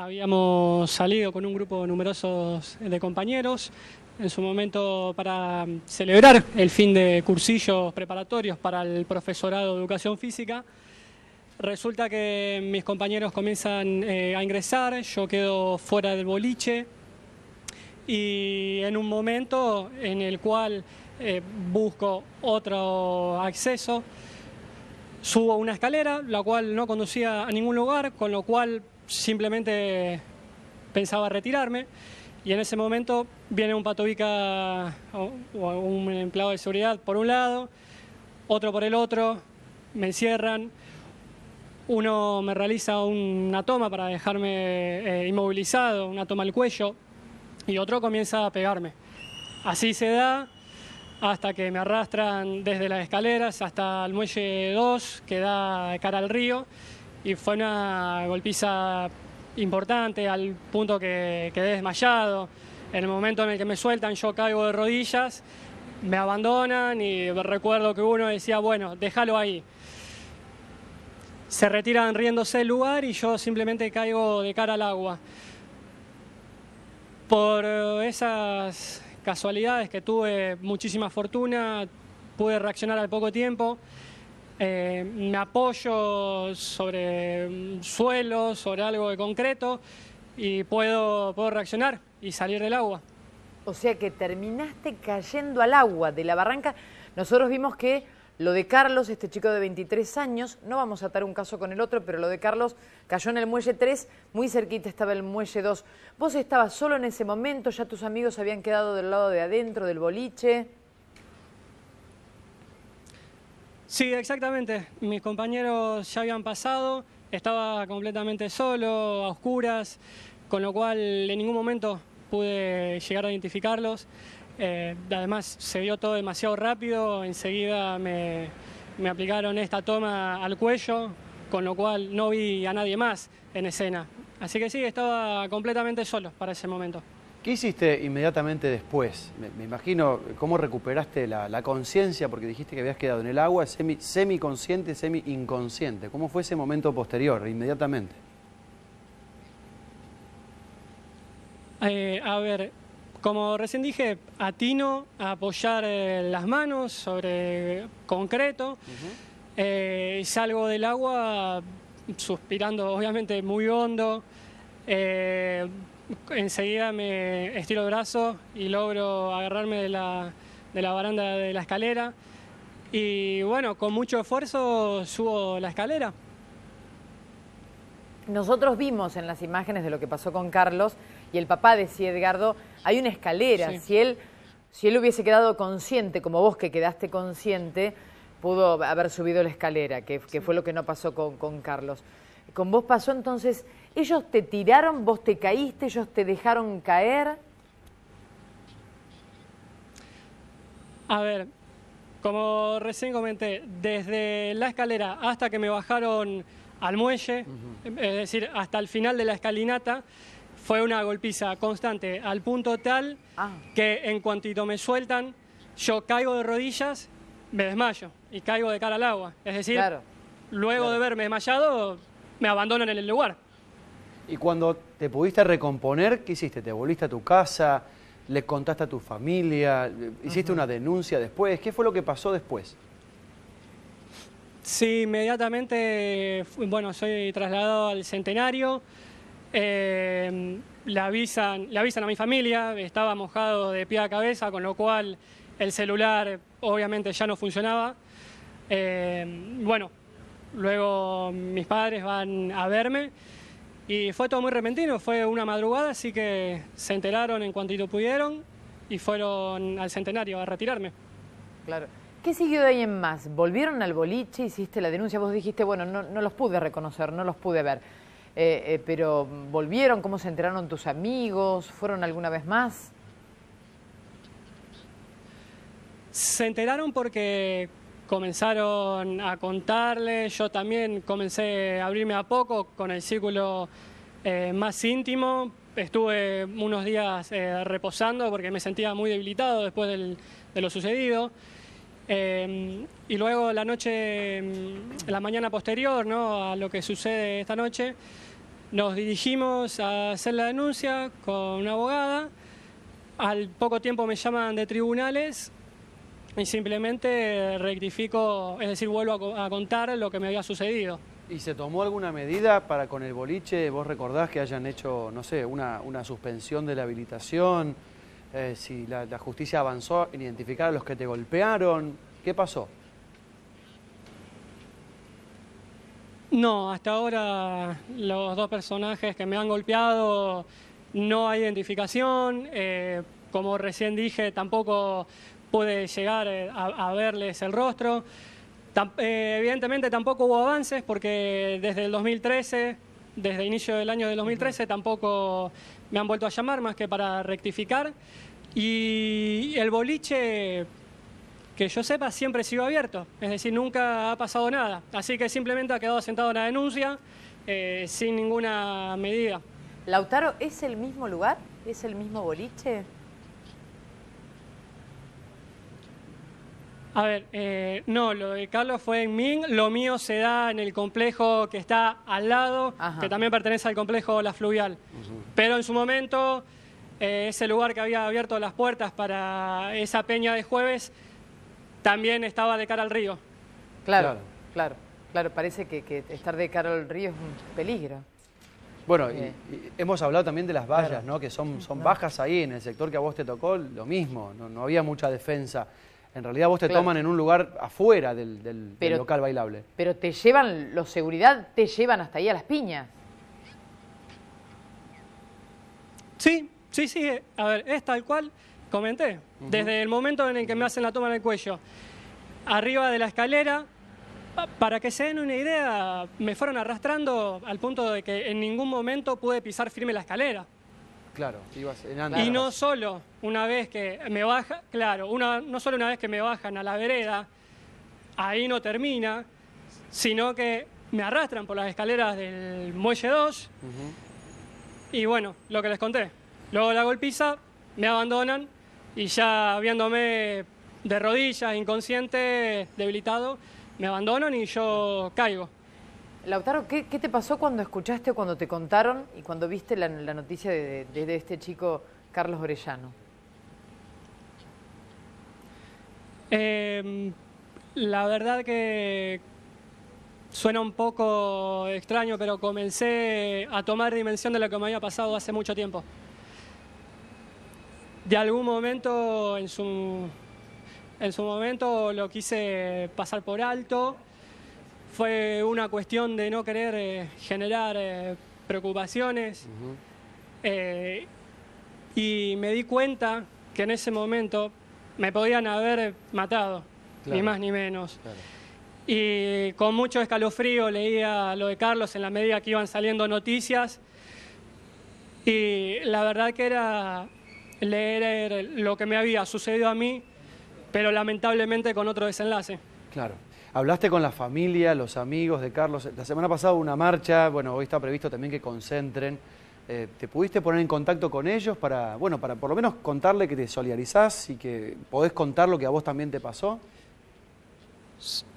Habíamos salido con un grupo numeroso de compañeros en su momento para celebrar el fin de cursillos preparatorios para el profesorado de educación física. Resulta que mis compañeros comienzan eh, a ingresar, yo quedo fuera del boliche y en un momento en el cual eh, busco otro acceso, subo una escalera, la cual no conducía a ningún lugar, con lo cual simplemente pensaba retirarme y en ese momento viene un patovica o, un empleado de seguridad por un lado, otro por el otro, me encierran, uno me realiza una toma para dejarme eh, inmovilizado, una toma al cuello, y otro comienza a pegarme. Así se da hasta que me arrastran desde las escaleras hasta el muelle 2, que da cara al río, y fue una golpiza importante al punto que quedé desmayado. En el momento en el que me sueltan yo caigo de rodillas, me abandonan y recuerdo que uno decía, bueno, déjalo ahí. Se retiran riéndose del lugar y yo simplemente caigo de cara al agua. Por esas casualidades que tuve muchísima fortuna, pude reaccionar al poco tiempo. Eh, un me apoyo sobre mm, suelo, sobre algo de concreto y puedo, puedo reaccionar y salir del agua. O sea que terminaste cayendo al agua de la barranca. Nosotros vimos que lo de Carlos, este chico de 23 años, no vamos a atar un caso con el otro, pero lo de Carlos cayó en el muelle 3, muy cerquita estaba el muelle 2. ¿Vos estabas solo en ese momento? ¿Ya tus amigos habían quedado del lado de adentro, del boliche? Sí, exactamente. Mis compañeros ya habían pasado, estaba completamente solo, a oscuras, con lo cual en ningún momento pude llegar a identificarlos. Eh, además, se vio todo demasiado rápido, enseguida me aplicaron esta toma al cuello, con lo cual no vi a nadie más en escena. Así que sí, estaba completamente solo para ese momento. ¿Qué hiciste inmediatamente después? Me, imagino cómo recuperaste la, conciencia, porque dijiste que habías quedado en el agua, semi, semi consciente, semi inconsciente. ¿Cómo fue ese momento posterior, inmediatamente? Eh, a ver, como recién dije, atino a apoyar eh, las manos sobre concreto. Eh, salgo del agua suspirando, obviamente, muy hondo enseguida me estiro el brazo y logro agarrarme de la, de la baranda de la escalera. Y bueno, con mucho esfuerzo subo la escalera. Nosotros vimos en las imágenes de lo que pasó con Carlos y el papá decía, Edgardo, hay una escalera. Si, él, si él hubiese quedado consciente, como vos que quedaste consciente, pudo haber subido la escalera, que, fue lo que no pasó con Carlos. Con vos pasó entonces, ellos te tiraron, vos te caíste, ellos te dejaron caer. A ver, como recién comenté, desde la escalera hasta que me bajaron al muelle, es decir, hasta el final de la escalinata, fue una golpiza constante, al punto tal ah. que en cuantito me sueltan, yo caigo de rodillas, me desmayo y caigo de cara al agua. Es decir, luego de verme desmayado, me abandonan en el lugar. Y cuando te pudiste recomponer, ¿qué hiciste? ¿Te volviste a tu casa? ¿Le contaste a tu familia? ¿Hiciste una denuncia después? ¿Qué fue lo que pasó después? Sí, inmediatamente, bueno, soy trasladado al centenario. Eh, le, avisan, a mi familia, estaba mojado de pie a cabeza, con lo cual el celular obviamente ya no funcionaba. Eh, bueno, Luego mis padres van a verme y fue todo muy repentino, fue una madrugada, así que se enteraron en cuantito pudieron y fueron al centenario a retirarme. Claro. ¿Qué siguió de ahí en más? ¿Volvieron al boliche? ¿Hiciste la denuncia? Vos dijiste, bueno, no, los pude reconocer, no los pude ver. Eh, eh, pero ¿volvieron? ¿Cómo se enteraron tus amigos? ¿Fueron alguna vez más? Se enteraron porque comenzaron a contarle, yo también comencé a abrirme a poco con el círculo eh, más íntimo, estuve unos días eh, reposando porque me sentía muy debilitado después de lo sucedido. Eh, y luego la noche, mm, la mañana posterior ¿no? a lo que sucede esta noche, nos dirigimos a hacer la denuncia con una abogada. Al poco tiempo me llaman de tribunales y simplemente rectifico, es decir, vuelvo a, contar lo que me había sucedido. ¿Y se tomó alguna medida para con el boliche? ¿Vos recordás que hayan hecho, no sé, una, suspensión de la habilitación? Eh, si la, justicia avanzó en identificar a los que te golpearon. ¿Qué pasó? No, hasta ahora los dos personajes que me han golpeado no hay identificación. Eh, como recién dije, tampoco puede llegar eh, a, verles el rostro. Eh, evidentemente tampoco hubo avances porque desde el 2013, desde inicio del año de 2013, tampoco me han vuelto a llamar más que para rectificar. Y el boliche, que yo sepa, siempre sido abierto, es decir, nunca ha pasado nada. Así que simplemente ha quedado sentado la denuncia eh, sin ninguna medida. Lautaro, ¿es el mismo lugar? ¿Es el mismo boliche? A ver, eh, no, lo de Carlos fue en Ming, lo mío se da en el complejo que está al lado, que también pertenece al complejo La Fluvial. Pero en su momento, eh, ese lugar que había abierto las puertas para esa peña de jueves, también estaba de cara al río. Claro, claro, claro, parece que, estar de cara al río es un peligro. Bueno, eh. hemos hablado también de las vallas, ¿no? Que son, son bajas ahí, en el sector que a vos te tocó, lo mismo, no, no había mucha defensa. En realidad vos te toman en un lugar afuera del, local bailable. Pero te llevan, los seguridad te llevan hasta ahí a las piñas. Sí, sí, sí. Eh, a ver, es tal cual comenté. Desde el momento en el que me hacen la toma en el cuello, arriba de la escalera, para que se den una idea, me fueron arrastrando al punto de que en ningún momento pude pisar firme la escalera. Claro, Y no solo una vez que me baja, claro, una, no solo una vez que me bajan a la vereda, ahí no termina, sino que me arrastran por las escaleras del muelle 2 y bueno, lo que les conté. Luego la golpiza, me abandonan y ya viéndome de rodillas, inconsciente, debilitado, me abandonan y yo caigo. Lautaro, ¿qué, te pasó cuando escuchaste, cuando te contaron y cuando viste la, noticia de, este chico Carlos Orellano? Em, la verdad que suena un poco extraño, pero comencé a tomar dimensión de lo que me había pasado hace mucho tiempo. De algún momento, en su, en su momento, lo quise pasar por alto fue una cuestión de no querer eh, generar eh, preocupaciones. Eh, y me di cuenta que en ese momento me podían haber matado, ni más ni menos. Y con mucho escalofrío leía lo de Carlos en la medida que iban saliendo noticias. Y la verdad que era leer lo que me había sucedido a mí, pero lamentablemente con otro desenlace. Claro. Hablaste con la familia, los amigos de Carlos. La semana pasada hubo una marcha, bueno, hoy está previsto también que concentren. Eh, ¿Te pudiste poner en contacto con ellos para, bueno, para por lo menos contarle que te solidarizás y que podés contar lo que a vos también te pasó?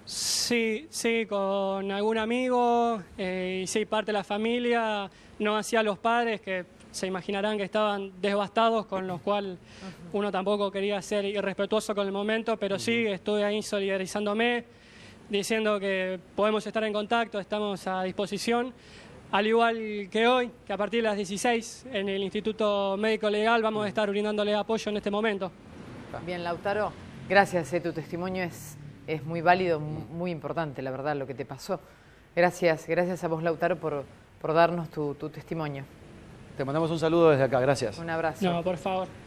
Sí, sí, con algún amigo eh, y sí, parte de la familia, no hacía los padres que se imaginarán que estaban devastados, con los cuales uno tampoco quería ser irrespetuoso con el momento, pero sí, estuve ahí solidarizándome diciendo que podemos estar en contacto, estamos a disposición. Al igual que hoy, que a partir de las 16 en el Instituto Médico Legal vamos a estar brindándole apoyo en este momento. Bien, Lautaro, gracias. Eh, tu testimonio es, muy válido, muy importante, la verdad, lo que te pasó. Gracias, gracias a vos, Lautaro, por, darnos tu testimonio. Te mandamos un saludo desde acá, gracias. Un abrazo. No, por favor.